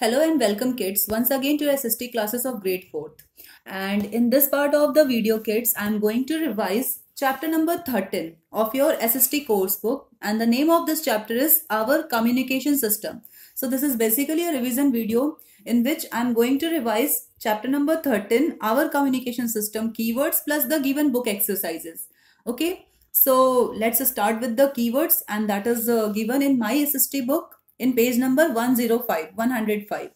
Hello and welcome kids once again to SST classes of grade 4th and in this part of the video kids I am going to revise chapter number 13 of your SST course book and the name of this chapter is our communication system. So this is basically a revision video in which I am going to revise chapter number 13 our communication system keywords plus the given book exercises. Okay so let's start with the keywords and that is uh, given in my SST book in page number 105 105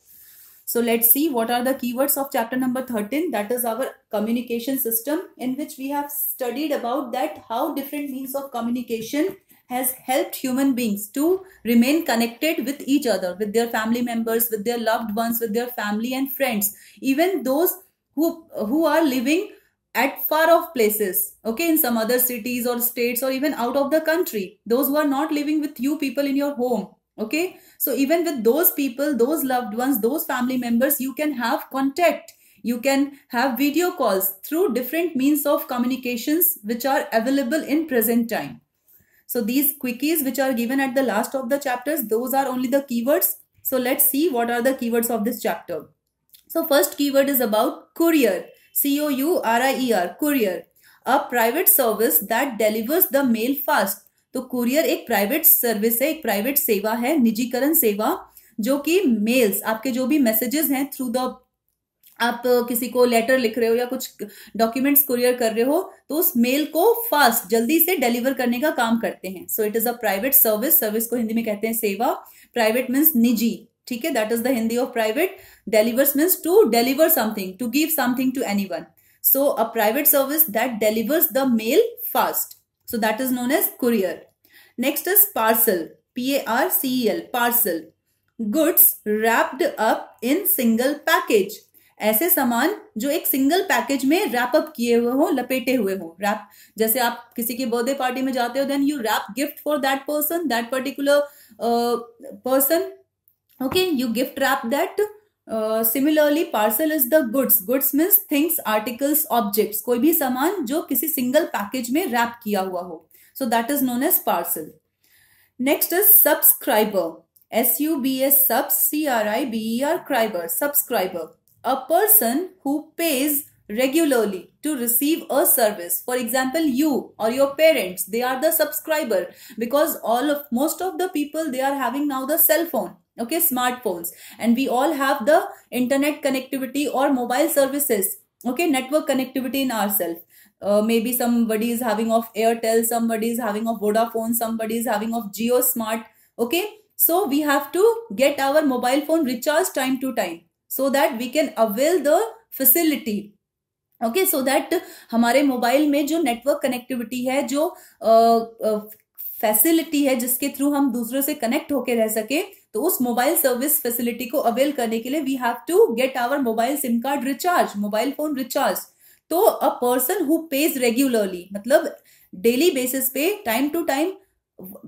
so let's see what are the keywords of chapter number 13 that is our communication system in which we have studied about that how different means of communication has helped human beings to remain connected with each other with their family members with their loved ones with their family and friends even those who who are living at far off places okay in some other cities or states or even out of the country those who are not living with you people in your home okay so even with those people those loved ones those family members you can have contact you can have video calls through different means of communications which are available in present time so these quickies which are given at the last of the chapters those are only the keywords so let's see what are the keywords of this chapter so first keyword is about courier c o u r i e r courier a private service that delivers the mail fast तो courier एक private service है एक private सेवा है निजीकरण सेवा जो कि मेल्स आपके जो भी मैसेजेस हैं थ्रू द आप किसी को लेटर लिख रहे हो या कुछ डॉक्यूमेंट्स कुरियर कर रहे हो तो उस मेल को फास्ट जल्दी से डिलीवर करने का काम करते हैं so it is a private service service को हिंदी में कहते हैं सेवा प्राइवेट मीन्स निजी ठीक है that is the Hindi of private delivers means to deliver something to give something to anyone so a private service that delivers the mail fast so that is known as courier next is parcel p a r c e l parcel goods wrapped up in single package ऐसे सामान जो एक single package में wrap up किए हुए हो लपेटे हुए हो रैप जैसे आप किसी की बर्थडे पार्टी में जाते हो then you wrap gift for that person that particular person okay you gift wrap that Uh, similarly parcel is the goods goods means things articles objects कोई भी सामान जो किसी सिंगल पैकेज में रैप किया हुआ हो so that is known as parcel next is subscriber S U B S subs C R I B R criber subscriber a person who pays regularly to receive a service for example you or your parents they are the subscriber because all of most of the people they are having now the cell phone okay smartphones and we all have the internet connectivity or mobile services okay network connectivity in ourselves uh, maybe somebody is having of airtel somebody is having of vodafone somebody is having of geo smart okay so we have to get our mobile phone recharged time to time so that we can avail the facility okay so that हमारे mobile में जो network connectivity है जो facility uh, uh, है जिसके through हम दूसरों से कनेक्ट होके रह सके तो उस मोबाइल सर्विस फैसिलिटी को अवेल करने के लिए we have to get our mobile SIM card recharge mobile phone recharge तो a person who pays regularly मतलब डेली बेसिस पे टाइम टू टाइम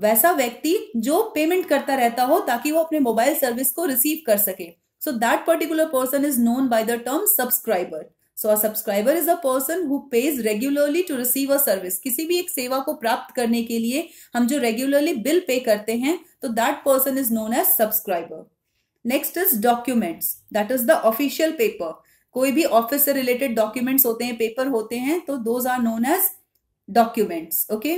वैसा व्यक्ति जो पेमेंट करता रहता हो ताकि वो अपने मोबाइल सर्विस को रिसीव कर सके so that particular person is known by the term subscriber so a subscriber is a person who pays regularly to receive a service किसी भी एक सेवा को प्राप्त करने के लिए हम जो रेगुलरली बिल पे करते हैं तो that person is known as subscriber next is documents that is the official paper कोई भी ऑफिस से रिलेटेड डॉक्यूमेंट्स होते हैं पेपर होते हैं तो those are known as documents okay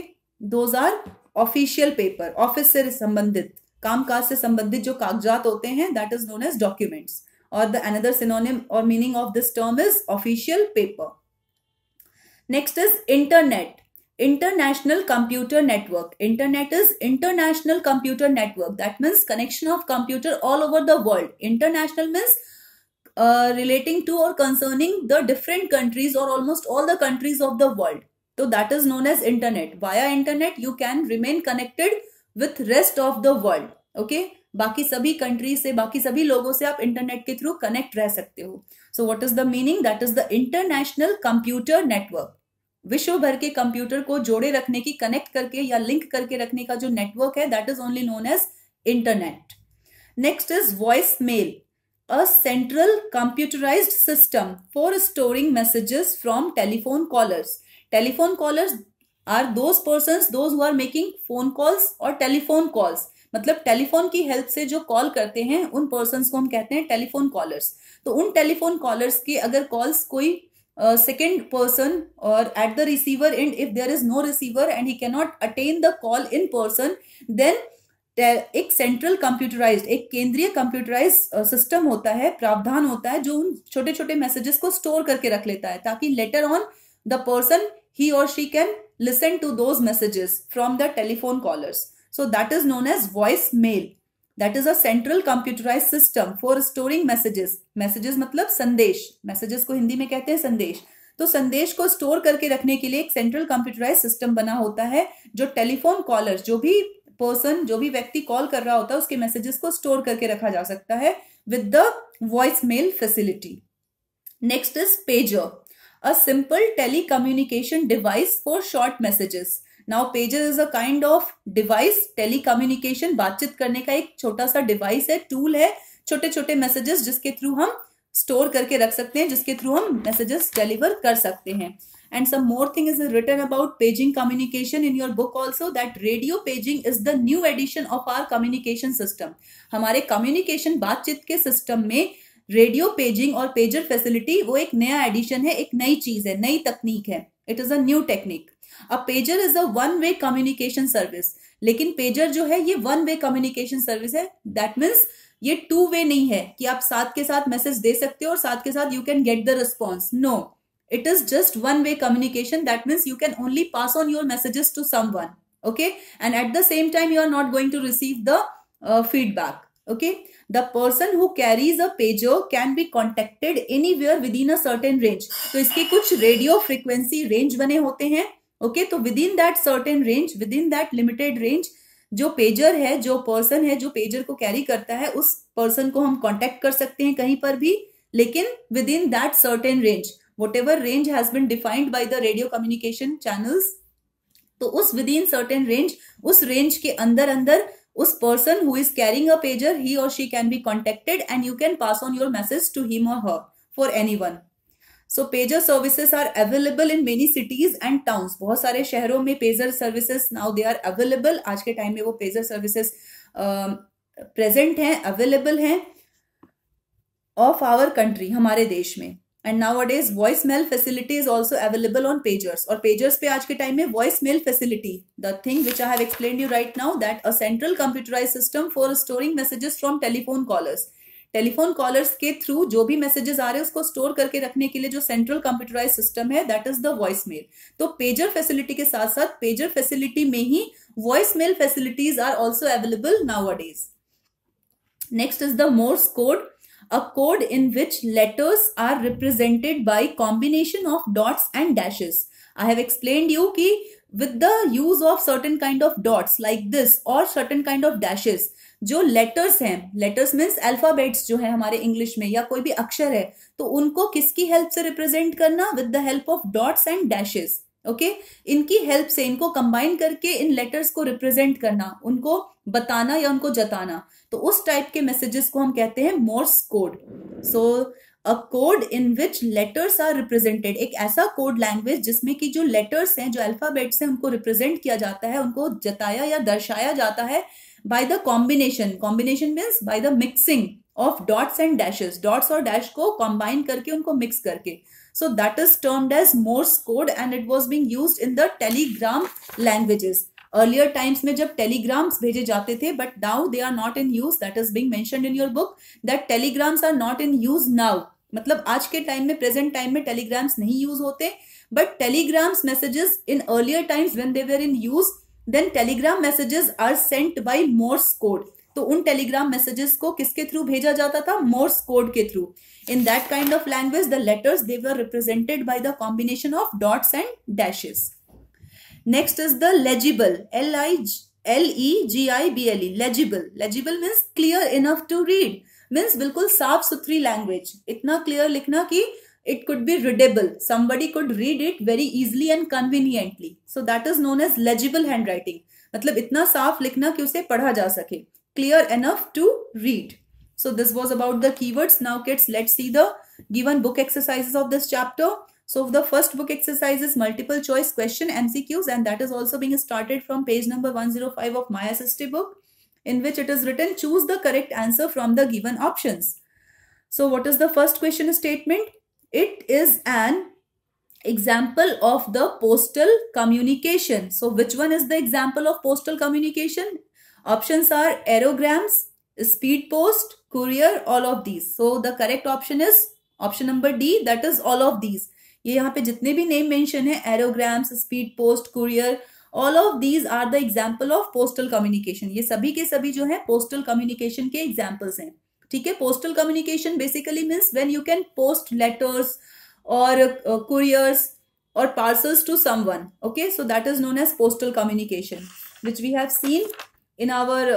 those are official paper office से संबंधित कामकाज से संबंधित जो कागजात होते हैं that is known as documents or the another synonym or meaning of this term is official paper. Next is internet. International Computer Network. Internet is International Computer Network. That means connection of computer all over the world. International means uh, relating to or concerning the different countries or almost all the countries of the world. So that is known as internet. Via internet you can remain connected with rest of the world. Okay. बाकी सभी country से बाकी सभी लोगों से आप internet के through connect रह सकते हो so what is the meaning that is the international computer network विश्व भर के कंप्यूटर को जोड़े रखने की कनेक्ट करके या लिंक करके रखने का जो नेटवर्क है that is only known as internet next is voice mail a central computerise system for storing messages from telephone callers telephone callers are those person those who are making phone calls और telephone calls मतलब telephone की help से जो call करते हैं उन person को हम कहते हैं टेलीफोन कॉलर्स तो उन टेलीफोन कॉलर्स की अगर कॉल्स कोई second person or at the receiver and if there is no receiver and he cannot attend the call in person then एक सेंट्रल कंप्यूटराइज्ड एक केंद्रीय कंप्यूटराइज सिस्टम होता है प्रावधान होता है जो उन छोटे छोटे मैसेजेस को स्टोर करके रख लेता है ताकि later on the person he or she can listen to those messages from the telephone callers So that is known as mail That is a central computerized system for storing messages. Messages मतलब संदेश. Messages को हिंदी में कहते हैं संदेश. तो संदेश को स्टोर करके रखने के लिए एक सेंट्रल कंप्यूटराइज सिस्टम बना होता है जो टेलीफोन कॉलर जो भी पर्सन जो भी व्यक्ति कॉल कर रहा होता है उसके मैसेजेस को स्टोर करके रखा जा सकता है with the voice mail facility next is pager a simple telecommunication device for short messages now pager is a kind of device telecommunication बातचीत करने का एक छोटा सा डिवाइस है टूल है छोटे छोटे मैसेजेस जिसके थ्रू हम स्टोर करके रख सकते हैं जिसके थ्रू हम मैसेजेस डिलीवर कर सकते हैं and some more thing is written about paging communication in your book also that radio paging is the new addition of our communication system हमारे कम्युनिकेशन बातचीत के सिस्टम में रेडियो पेजिंग और pager facility वो एक नया एडिशन है एक नई चीज है नई तकनीक है it is a new technique अब pager is a one way communication service लेकिन पेजर जो है ये वन वे कम्युनिकेशन सर्विस है दैट मीन्स ये टू वे नहीं है कि आप साथ के साथ मैसेज दे सकते हो और साथ के साथ you can get the response no it is just one way communication that means you can only pass on your messages to someone and at the same time you are not going to receive the feedback okay the person who carries a pager can be contacted anywhere within a certain range तो इसके कुछ radio frequency range बने होते हैं okay तो within that certain range within that limited range जो pager है जो पर्सन है जो पेजर को कैरी करता है उस पर्सन को हम कॉन्टेक्ट कर सकते हैं कहीं पर भी लेकिन within that certain range whatever range has been defined by the radio communication channels तो उस विद इन सर्टेन रेंज उस रेंज के अंदर अंदर उस person who is carrying a pager he or she can be contacted and you can pass on your message to him or her for anyone so pager services are available in many cities and towns बहुत सारे शहरों में pager services now they are available आज के time में वो pager services present हैं available हैं ऑफ आवर कंट्री हमारे देश में and nowadays is voice mail facility is also available on pagers और पेजर्स पे आज के टाइम में voice mail facility the thing which I have explain you right now that a central computerise system for storing messages from telephone callers telephone callers के through जो भी messages आ रहे हैं उसको स्टोर करके रखने के लिए जो सेंट्रल कंप्यूटराइज सिस्टम है that is the voice mail तो पेजर फैसिलिटी के साथ साथ पेजर फैसिलिटी में ही voice mail facilities are also available nowadays next is the Morse code a code in which letters are represented by combination of dots and dashes i have explained you ki with the use of certain kind of dots like this और certain kind of dashes जो letters हैं letters means alphabets जो है हमारे English में या कोई भी अक्षर है तो उनको किसकी हेल्प से रिप्रेजेंट करना with the help of dots and dashes okay इनकी हेल्प से इनको कंबाइन करके इन लेटर्स को रिप्रेजेंट करना उनको बताना या उनको जताना तो उस टाइप के मैसेजेस को हम कहते हैं Morse code so a code in which letters are represented एक ऐसा कोड लैंग्वेज जिसमें कि जो लेटर्स हैं जो अल्फाबेट्स हैं उनको रिप्रेजेंट किया जाता है उनको जताया या दर्शाया जाता है by the combination combination means by the mixing of dots and dashes dots और डैश को कॉम्बाइन करके उनको मिक्स करके so that is termed as Morse code and it was being use in the telegram languages earlier times में जब telegrams भेजे जाते थे but now they are not in use that is being mention in your book that telegrams are not in use now मतलब आज के time में present time में टेलीग्राम्स नहीं यूज होते but telegrams messages in earlier times when they were in use then telegram messages are sent by Morse code तो उन Telegram messages को किसके थ्रू भेजा जाता था मोर्स कोड के through in that kind of language the letters they were represented by the combination of dots and dashes next is the legible L I L E G I B L E legible legible means clear enough to read means बिल्कुल साफ सुथरी language इतना clear लिखना कि could be be somebody could read it very very and conveniently so that is known as legible handwriting मतलब इतना साफ लिखना कि उसे पढ़ा जा सके clear enough to read so this was about the words now kids let see the given book exercises of this chapter so the first book exercise is multiple choice question MCQs and that is also being started from page number five of my assistive book in which it is written choose the correct answer from the given options. So what is the first question statement? It is an example of the postal communication. So which one is the example of postal communication? Options are aerograms, speed post, courier, all of these. So the correct option is option number D that is all of these. ये यहाँ पे जितने भी name mention है aerograms speed post courier all of these are the example of postal communication ये सभी के सभी जो है पोस्टल कम्युनिकेशन के एग्जाम्पल्स हैं ठीक है postal communication basically means when you can post letters और कुरियर्स uh, और parcels to one okay so that is known as postal communication which we have seen in our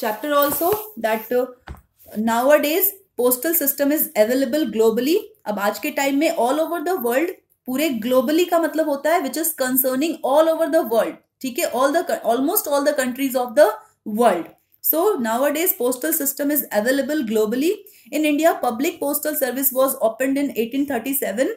chapter also that that uh, nowadays postal system is available अब आज के time में all over the world पूरे globally का मतलब होता है which is concerning all over the world ठीक है all the almost all the countries of the world so nowadays postal system is available globally in India public postal service was open in eighteen thirty seven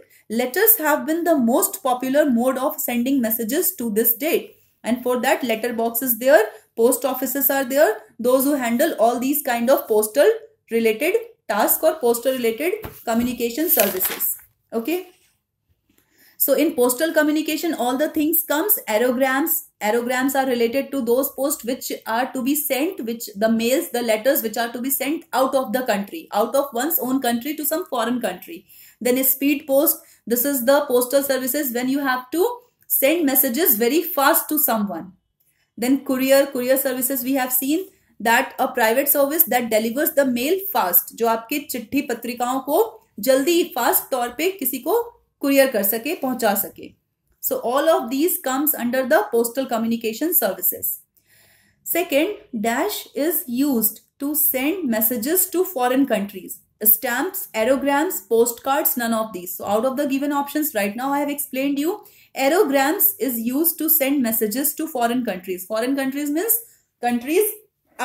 most popular mode of sending messages to this date and for that letter box is there post office are there those handle all these kind of postal related task और postal related communication services okay So in postal communication, all the things comes aerograms. Aerograms are related to those posts which are to be sent, which the mails, the letters which are to be sent out of the country, out of one's own country to some foreign country. Then a speed post. This is the postal services when you have to send messages very fast to someone. Then courier, courier services we have seen that a private service that delivers the mail fast, जो आपके चिट्ठी पत्रिकाओं को जल्दी fast तौर पे किसी को कुरियर कर सके पहुंचा सके so all of these comes under the postal communication services second dash is use to send messages to foreign countries stamps aerograms postcard none of these so out of the given option right now I have you aerograms is use to send messages to foreign countries foreign countries means countries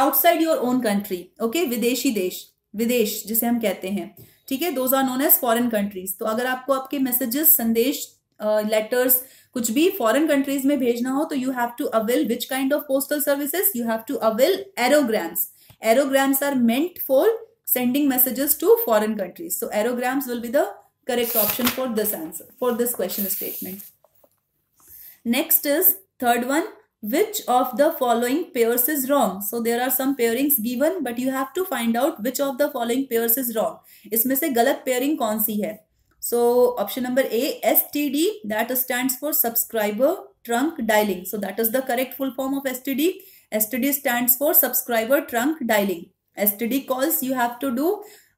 outside your own country okay विदेशी देश विदेश जिसे हम कहते हैं ठीक है those are known as foreign countries तो अगर आपको आपके मैसेजेस संदेश लेटर्स कुछ भी फॉरेन कंट्रीज में भेजना हो तो you have to avail which kind of postal services you have to avail aerograms aerograms are meant for sending messages to foreign countries so aerograms will be the correct option for this answer for this question statement next is third one which of the following pairs is wrong so there are some pairings given but you have to find out which of the following pairs is wrong इसमें से गलत pairing कौन सी है so option number A STD that stands for subscriber trunk dialing so that is the correct full form of STD STD stands for subscriber trunk dialing STD calls you have to do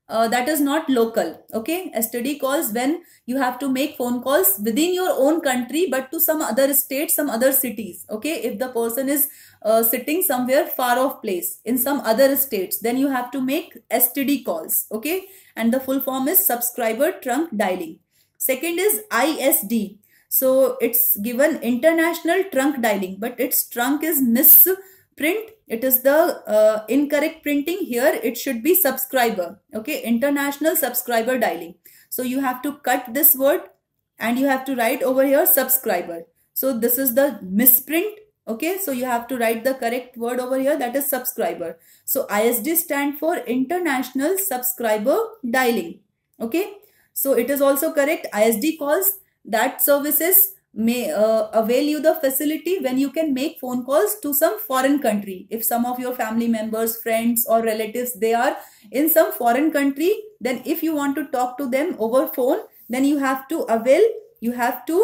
uh, that is not local okay a study calls when you have to make phone calls within your own country but to some other state some other cities okay if the person is uh, sitting somewhere far off place in some other states then you have to make std calls okay and the full form is subscriber trunk dialing second is isd so it's given international trunk dialing but its trunk is miss print it is the uh, incorrect printing here it should be subscriber okay international subscriber dialing so you have to cut this word and you have to write over here subscriber so this is the misprint okay so you have to write the correct word over here that is subscriber so isd stand for international subscriber dialing okay so it is also correct isd calls that services may uh, avail you the facility when you can make phone calls to some foreign country if some of your family members friends or relatives they are in some foreign country then if you want to talk to them over phone then you have to avail you have to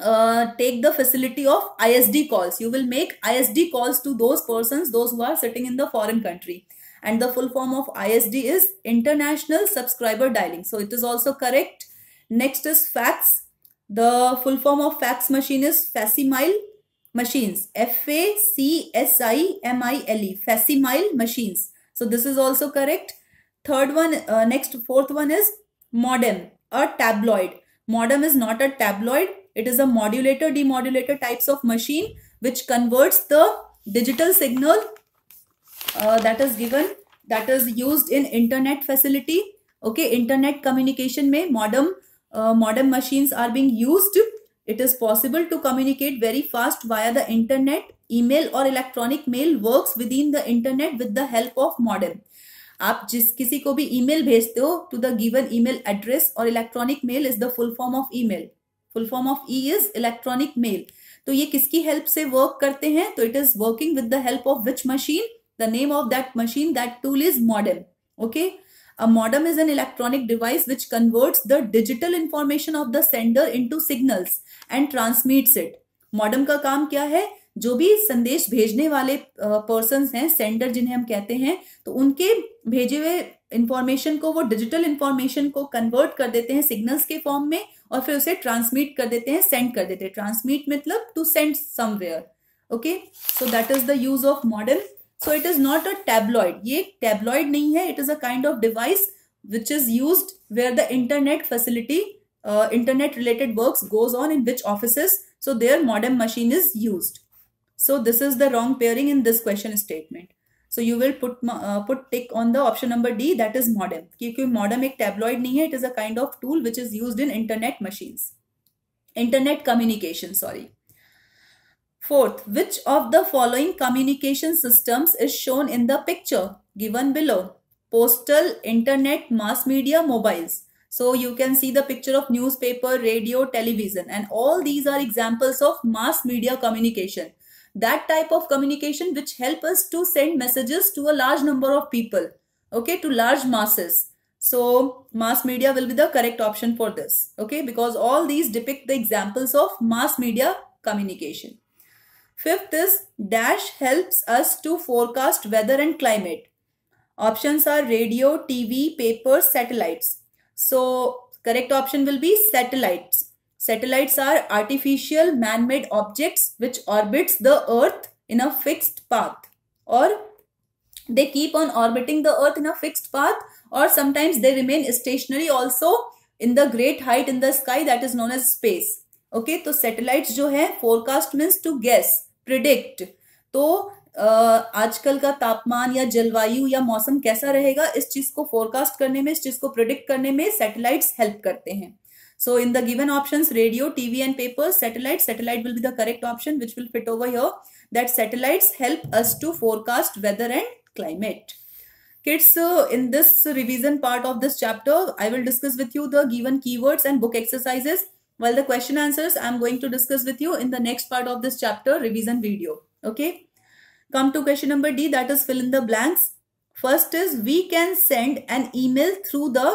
uh, take the facility of ISD calls. You will make ISD calls to those persons, those who are sitting in the foreign country. And the full form of ISD is International Subscriber Dialing. So it is also correct. Next is fax. The full form of fax machine is facsimile machines. F-A-C-S-I-M-I-L-E. Facsimile machines. So this is also correct. Third one, uh, next fourth one is modem, a tabloid. Modem is not a tabloid. It is a modulator, demodulator types of machine which converts the digital signal uh, that is given, that is used in internet facility. Okay, internet communication may modem uh, modern machines are being used, it is possible to communicate very fast via the internet. Email or electronic mail works within the internet with the help of modem. आप जिस किसी को भी email भेजते हो to the given email address और electronic mail is the full form of email full form of e is electronic mail तो ये किसकी हेल्प से वर्क करते हैं तो it is working with the help of which machine the name of that machine that tool is modem okay A modem is an electronic device which converts the digital information of the sender into signals and transmits it. modem का काम क्या है जो भी संदेश भेजने वाले person हैं सेंडर जिन्हें हम कहते हैं तो उनके भेजे हुए इंफॉर्मेशन को वो डिजिटल इंफॉर्मेशन को कन्वर्ट कर देते हैं सिग्नल्स के फॉर्म में और फिर उसे ट्रांसमिट कर देते हैं सेंड कर देते हैं ट्रांसमिट मतलब to send somewhere okay so that is the use of modem So it is not a tabloid. ये tabloid नहीं है. It is a kind of device which is used where the internet facility, uh, internet related works goes on in which offices. So their modem machine is used. So this is the wrong pairing in this question statement. So you will put uh, put tick on the option number D that is modem. क्योंकि modem एक tabloid नहीं है. It is a kind of tool which is used in internet machines. Internet communication, sorry. Fourth, which of the following communication systems is shown in the picture given below? Postal, internet, mass media, mobiles. So you can see the picture of newspaper, radio, television and all these are examples of mass media communication. That type of communication which help us to send messages to a large number of people. Okay, to large masses. So mass media will be the correct option for this. Okay, because all these depict the examples of mass media communication. Fifth is dash helps us to forecast weather and climate. Options are radio, TV, papers, satellites. So correct option will be satellites. Satellites are artificial man-made objects which orbits the earth in a fixed path or they keep on orbiting the earth in a fixed path or sometimes they remain stationary also in the great height in the sky that is known as space. Okay, so satellites जो है forecast means to guess. Predict तो Uh, आजकल का तापमान या जलवायु या मौसम कैसा रहेगा इस चीज को फोरकास्ट करने में इस चीज को प्रिडिक्ट करने में सैटेलाइट हेल्प करते हैं so in the given option radio TV and paper satellite satellite will be the correct option which will fit over your that satellites help us to forecast weather and climate kids in this revision part of this chapter I will discuss with you the given keywords and book exercises Well, the question answers I'm going to discuss with you in the next part of this chapter revision video. Okay. Come to question number D that is fill in the blanks. First is we can send an email through the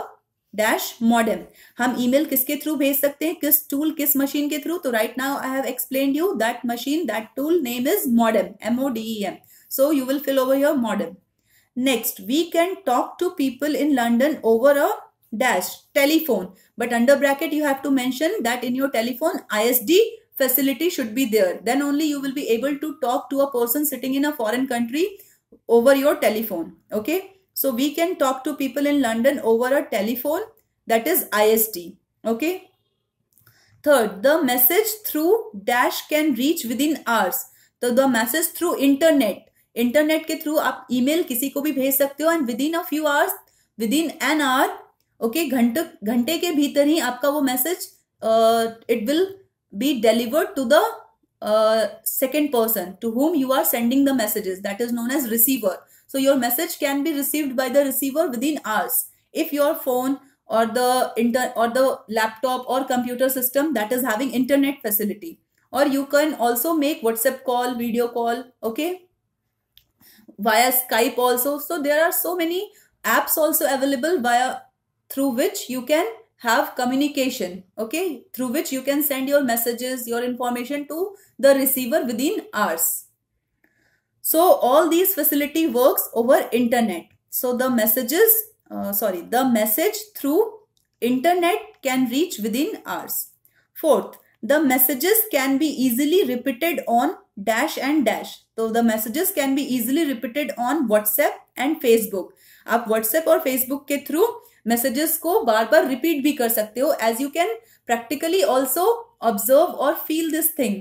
dash modem. Hum email kiske through bhej sakte hai? Kis tool kis machine ke through? So right now I have explained you that machine that tool name is modem. M-O-D-E-M. So you will fill over your modem. Next, we can talk to people in London over a dash telephone but under bracket you have to mention that in your telephone isd facility should be there then only you will be able to talk to a person sitting in a foreign country over your telephone okay so we can talk to people in london over a telephone that is ISD. okay third the message through dash can reach within hours so the message through internet internet के through आप email किसी को भी भेज सकते हो and within a few hours, within an hour. Okay घंटे घंटे के भीतर ही आपका वो message it will be delivered to the second person to whom you are sending the messages that is known as receiver so your message can be received by the receiver within hours if your phone or the laptop or computer system that is having internet facility or you can also make whatsapp call video call okay via skype also so there are so many apps also available via through which you can have communication okay through which you can send your messages your information to the receiver within hours so all these facility works over internet so the messages uh, sorry the message through internet can reach within hours fourth the messages can be easily repeated on dash and dash so the messages can be easily repeated on whatsapp and facebook Up WhatsApp or Facebook ke through. Messages को बार बार repeat भी कर सकते हो as you can practically also observe और feel this thing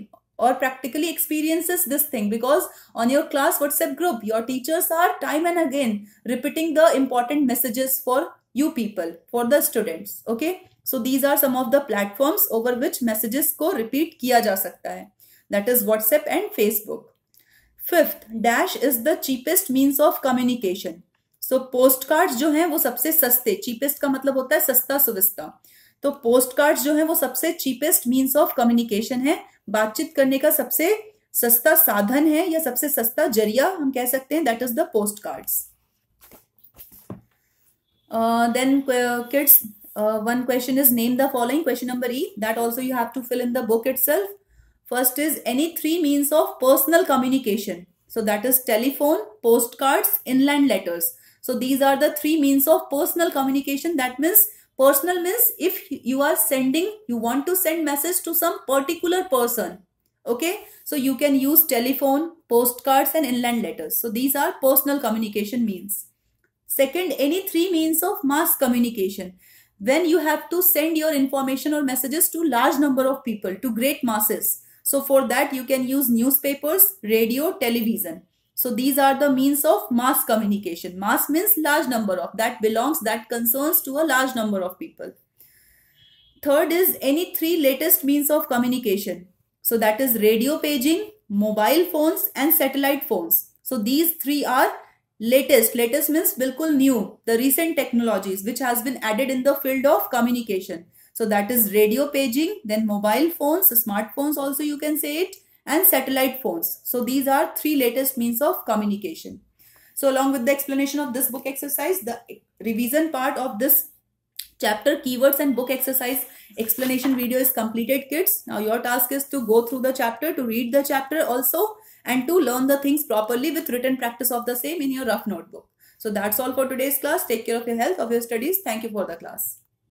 और practically experiences this thing because on your class WhatsApp group your teachers are time and again repeating the important messages for you people for the students okay so these are some of the platform over which messages को repeat किया जा सकता है that is WhatsApp and Facebook fifth dash is the cheapest means of communication so post cards जो हैं वो सबसे सस्ते चीपेस्ट का मतलब होता है सस्ता सुविस्ता तो पोस्ट कार्ड जो है वो सबसे चीपेस्ट मीन्स ऑफ कम्युनिकेशन है बातचीत करने का सबसे सस्ता साधन है या सबसे सस्ता जरिया हम कह सकते हैं that is the post cards then kids one question is name the following question number E that also you have to fill in the book itself first is any three means of personal communication so that is telephone post cards inland letters So these are the three means of personal communication. That means personal means if you are sending, you want to send message to some particular person. Okay. So you can use telephone, postcards and inland letters. So these are personal communication means. Second, any three means of mass communication. When you have to send your information or messages to large number of people, to great masses. So for that you can use newspapers, radio, television. So these are the means of mass communication. Mass means large number of that belongs, that concerns to a large number of people. Third is any three latest means of communication. So that is radio paging, mobile phones and satellite phones. So these three are latest. Latest means bilkul new, the recent technologies which has been added in the field of communication. So that is radio paging, then mobile phones, smartphones also you can say it and satellite phones. So these are three latest means of communication. So along with the explanation of this book exercise, the revision part of this chapter keywords and book exercise explanation video is completed kids. Now your task is to go through the chapter, to read the chapter also and to learn the things properly with written practice of the same in your rough notebook. So that's all for today's class. Take care of your health, of your studies. Thank you for the class.